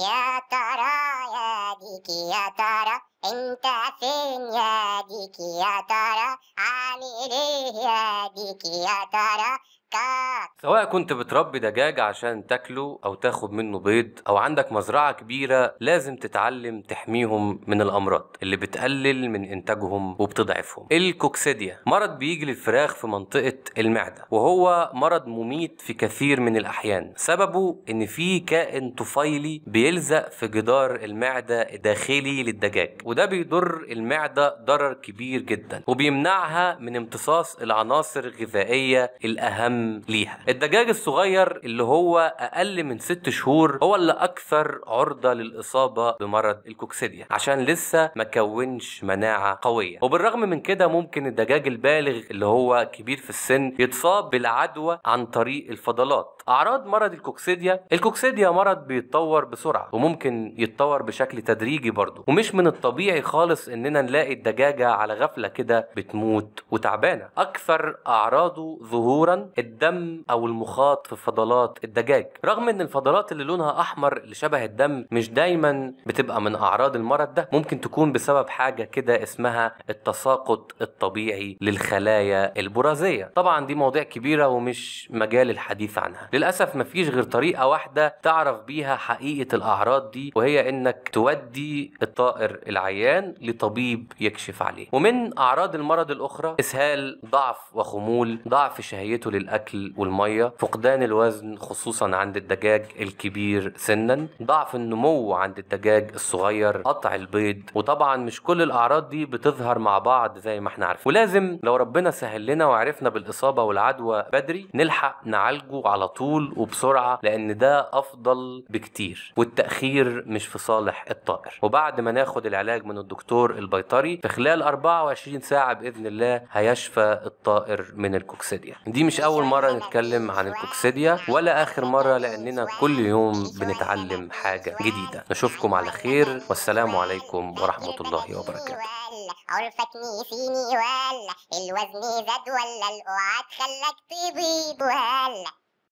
يا ترى يا ديكي يا ترى انت فين يا ديكي يا ترى عامل ايه يا ديكي يا ترى سواء كنت بتربي دجاج عشان تاكله أو تاخد منه بيض أو عندك مزرعة كبيرة لازم تتعلم تحميهم من الأمراض اللي بتقلل من إنتاجهم وبتضعفهم الكوكسيديا مرض بيجي للفراخ في منطقة المعدة وهو مرض مميت في كثير من الأحيان سببه إن في كائن طفيلي بيلزق في جدار المعدة الداخلي للدجاج وده بيضر المعدة ضرر كبير جدا وبيمنعها من امتصاص العناصر الغذائية الأهم ليها الدجاج الصغير اللي هو اقل من ست شهور هو اللي اكثر عرضه للاصابه بمرض الكوكسيديا عشان لسه ما كونش مناعه قويه وبالرغم من كده ممكن الدجاج البالغ اللي هو كبير في السن يتصاب بالعدوى عن طريق الفضلات اعراض مرض الكوكسيديا الكوكسيديا مرض بيتطور بسرعه وممكن يتطور بشكل تدريجي برضه ومش من الطبيعي خالص اننا نلاقي الدجاجه على غفله كده بتموت وتعبانه اكثر اعراضه ظهورا الدم او المخاط في فضلات الدجاج رغم ان الفضلات اللي لونها احمر اللي شبه الدم مش دايما بتبقى من اعراض المرض ده ممكن تكون بسبب حاجه كده اسمها التساقط الطبيعي للخلايا البرازيه طبعا دي مواضيع كبيره ومش مجال الحديث عنها للاسف مفيش غير طريقه واحده تعرف بيها حقيقه الاعراض دي وهي انك تودي الطائر العيان لطبيب يكشف عليه ومن اعراض المرض الاخرى اسهال ضعف وخمول ضعف شهيته للأسف الاكل والميه فقدان الوزن خصوصا عند الدجاج الكبير سنا ضعف النمو عند الدجاج الصغير قطع البيض وطبعا مش كل الاعراض دي بتظهر مع بعض زي ما احنا عارفين ولازم لو ربنا سهل لنا وعرفنا بالاصابه والعدوى بدري نلحق نعالجه على طول وبسرعه لان ده افضل بكتير والتاخير مش في صالح الطائر وبعد ما ناخد العلاج من الدكتور البيطري في خلال 24 ساعه باذن الله هيشفى الطائر من الكوكسيديا دي مش اول مرة نتكلم عن الكوكسيديا ولا آخر مرة لأننا كل يوم بنتعلم حاجة جديدة نشوفكم على خير والسلام عليكم ورحمة الله وبركاته عرفتني فيني ولا الوزن زاد ولا القعاد خلاك تبيض ولا